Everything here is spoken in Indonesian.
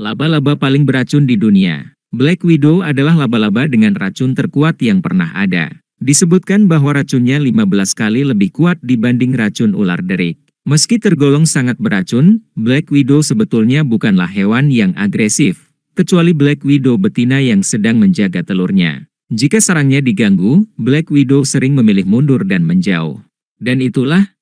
Laba-laba paling beracun di dunia. Black Widow adalah laba-laba dengan racun terkuat yang pernah ada. Disebutkan bahwa racunnya 15 kali lebih kuat dibanding racun ular derik. Meski tergolong sangat beracun, Black Widow sebetulnya bukanlah hewan yang agresif, kecuali Black Widow betina yang sedang menjaga telurnya. Jika sarangnya diganggu, Black Widow sering memilih mundur dan menjauh. Dan itulah,